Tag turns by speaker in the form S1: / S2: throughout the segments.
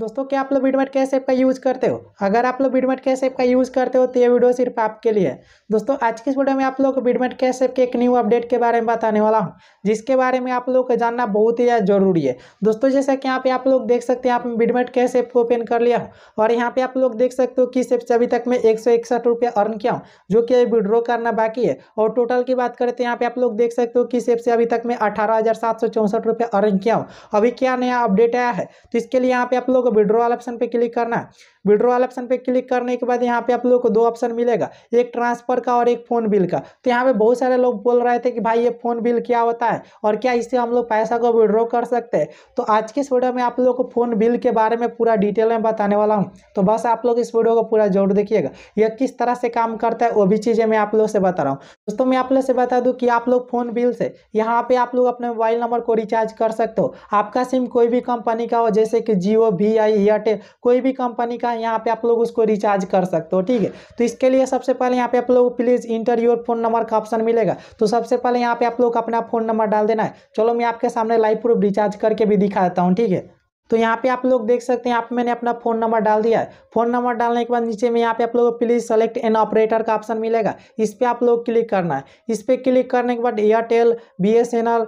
S1: दोस्तों क्या आप लोग बीडमेट कैश ऐप का यूज करते हो अगर आप लोग बीडमेट कैश ऐप का यूज करते हो तो ये वीडियो सिर्फ आपके लिए है दोस्तों आज की इस वीडियो में आप लोग को बिटमेट कैश ऐप के एक न्यू अपडेट के बारे में बताने वाला हूँ जिसके बारे में आप लोग को जानना बहुत ही जरूरी है दोस्तों जैसा कि यहाँ पे आप लोग देख सकते हैं आप बीडमेट कैश ऐप को ओपन कर लिया हूँ और यहाँ पे आप लोग देख सकते हो किस ऐप से अभी तक मैं एक सौ इकसठ रुपया अर्न किया हूँ जो कि अभी विड्रॉ करना बाकी है और टोटल की बात करें तो यहाँ पे आप लोग देख सकते हो किस ऐप से अभी तक मैं अठारह हजार सात सौ चौंसठ रुपया अर्न किया हूँ अभी क्या नया अपडेट आया है तो इसके लिए यहाँ पे आप लोग को विड्रॉल ऑप्शन पे क्लिक करना है विड्रॉल ऑप्शन पे क्लिक करने के बाद यहाँ पे आप लोगों को दो ऑप्शन मिलेगा एक ट्रांसफर का और एक फ़ोन बिल का तो यहाँ पे बहुत सारे लोग बोल रहे थे कि भाई ये फ़ोन बिल क्या होता है और क्या इससे हम लोग पैसा को विड्रॉ कर सकते हैं तो आज के इस वीडियो में आप लोगों को फ़ोन बिल के बारे में पूरा डिटेल में बताने वाला हूँ तो बस आप लोग इस वीडियो को पूरा जरूर देखिएगा यह किस तरह से काम करता है वो भी चीज़ें मैं आप लोग से बता रहा हूँ दोस्तों मैं आप लोग से बता दू की आप लोग फ़ोन बिल से यहाँ पे आप लोग अपने मोबाइल नंबर को रिचार्ज कर सकते हो आपका सिम कोई भी कंपनी का हो जैसे कि जियो वी या एयरटेल कोई भी कंपनी का यहाँ पे आप लोग उसको रिचार्ज कर सकते हो ठीक है तो इसके लिए सबसे पहले यहाँ पे आप लोग please enter your phone number का ऑप्शन मिलेगा तो सबसे पहले यहाँ पे आप लोग अपना फोन नंबर डाल देना है चलो मैं आपके सामने लाइव प्रूफ रिचार्ज करके भी दिखा देता हूँ ठीक है तो यहाँ पे आप लोग देख सकते हैं आप मैंने अपना फोन नंबर डाल दिया है फोन नंबर डालने के बाद नीचे में यहाँ पे आप लोग प्लीज सेलेक्ट एन ऑपरेटर का ऑप्शन मिलेगा इस पर आप लोग क्लिक करना है इस पर क्लिक करने के बाद Airtel B S N L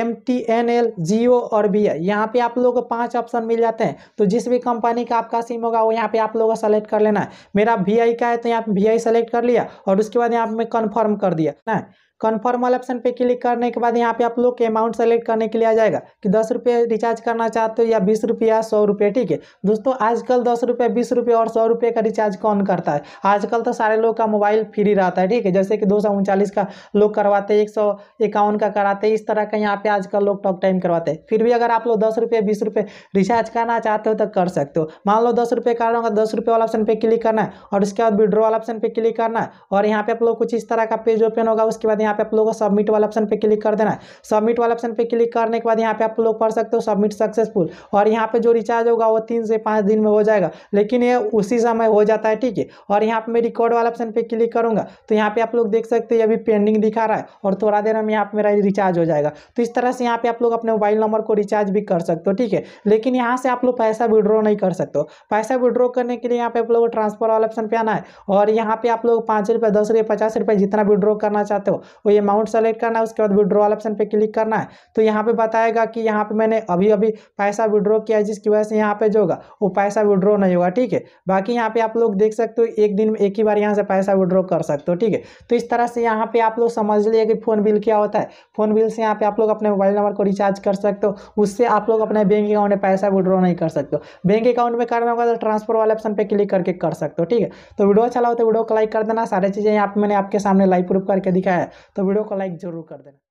S1: M T N L Jio और बी आई यहाँ पे आप लोगों को पांच ऑप्शन मिल जाते हैं तो जिस भी कंपनी का आपका सिम होगा वो यहाँ पे आप लोगों को सेलेक्ट कर लेना है मेरा वी आई का है तो यहाँ पे वी आई सेलेक्ट कर लिया और उसके बाद यहाँ पे कन्फर्म कर दिया ना कन्फर्म वाले ऑप्शन पे क्लिक करने के बाद यहाँ पे आप लोग के अमाउंट सेलेक्ट करने के लिए आ जाएगा कि दस रुपये रिचार्ज करना चाहते हो या बीस रुपया सौ रुपये ठीक है दोस्तों आजकल दस रुपये बीस रुपये और सौ रुपये का रिचार्ज कौन करता है आजकल तो सारे लोग का मोबाइल फ्री रहता है ठीक है जैसे कि दो सौ उनचालीस का लोग करवाते हैं एक सौ इक्यावन का कराते इस तरह का यहाँ पे आजकल लोग टॉक टाइम करवाते हैं फिर भी अगर आप लोग दस रुपये बीस रुपये रिचार्ज करना चाहते हो तो कर सकते हो मान लो दस रुपये का रहा तो दस रुपये वाला ऑप्शन पे क्लिक करना है और उसके बाद विड्रॉ वाला ऑप्शन पे क्लिक करना है और यहाँ पे आप लोग कुछ इस तरह का पेज ओपन होगा उसके बाद यहाँ यहाँ पे आप लोगों को सबमिट वाला ऑप्शन पे क्लिक कर देना है सबमिट वाला ऑप्शन पे क्लिक करने के बाद यहाँ पे आप लोग पढ़ सकते हो सबमिट सक्सेसफुल और यहाँ पे जो रिचार्ज होगा वो तीन से पाँच दिन में हो जाएगा लेकिन ये उसी समय हो जाता है ठीक है और यहाँ पे मैं रिकॉर्ड वाला ऑप्शन पर क्लिक करूँगा तो यहाँ पे आप लोग देख सकते हैं अभी पेंडिंग दिखा रहा है और थोड़ा देर में यहाँ पर मेरा रिचार्ज हो जाएगा तो इस तरह से यहाँ पे आप लोग अपने मोबाइल नंबर को रिचार्ज भी कर सकते हो ठीक है लेकिन यहाँ से आप लोग पैसा विड्रॉ नहीं कर सकते पैसा विड्रॉ करने के लिए यहाँ पे आप लोग ट्रांसफर वाला ऑप्शन पे आना है और यहाँ पे आप लोग पाँच रुपये दस रुपये पचास रुपये जितना विड्रॉ करना चाहते हो वही अमाउंट सेलेक्ट करना है उसके बाद विड्रॉल ऑप्शन पर क्लिक करना है तो यहाँ पर बताएगा कि यहाँ पर मैंने अभी अभी पैसा विड्रॉ किया है जिसकी वजह से यहाँ पर जो होगा वो पैसा विड्रॉ नहीं होगा ठीक है बाकी यहाँ पर आप लोग देख सकते हो एक दिन में एक ही बार यहाँ से पैसा विड्रॉ कर सकते हो ठीक है तो इस तरह से यहाँ पर आप लोग समझ लिए कि फ़ोन बिल क्या होता है फ़ोन बिल से यहाँ पर आप लोग अपने मोबाइल नंबर को रिचार्ज कर सकते हो उससे आप लोग अपने बैंक अकाउंट में पैसा विड्रॉ नहीं कर सकते बैंक अकाउंट में करना होगा तो ट्रांसफर वाले ऑप्शन पर क्लिक करके कर सकते हो ठीक है तो वीडियो अच्छा लगा तो वीडियो को लाइक कर देना सारी चीज़ें यहाँ पे मैंने आपके सामने लाइव प्रूफ करके दिखाया है तो वीडियो को लाइक ज़रूर कर देना